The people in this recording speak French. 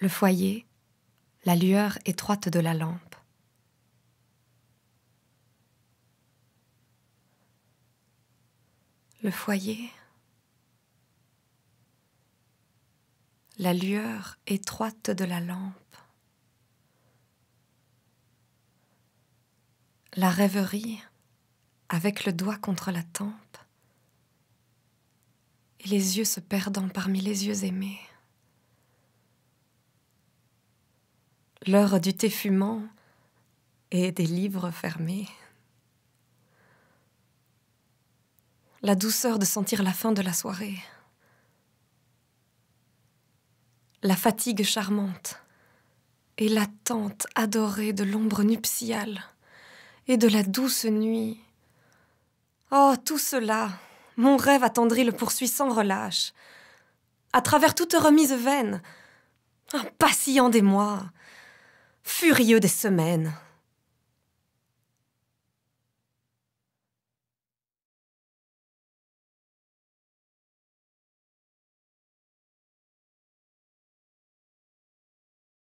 le foyer, la lueur étroite de la lampe. Le foyer, la lueur étroite de la lampe. La rêverie, avec le doigt contre la tempe, et les yeux se perdant parmi les yeux aimés. l'heure du thé fumant et des livres fermés. La douceur de sentir la fin de la soirée. La fatigue charmante et l'attente adorée de l'ombre nuptiale et de la douce nuit. Oh, tout cela, mon rêve attendri le poursuit sans relâche. À travers toute remise vaine, patient des mois, furieux des semaines.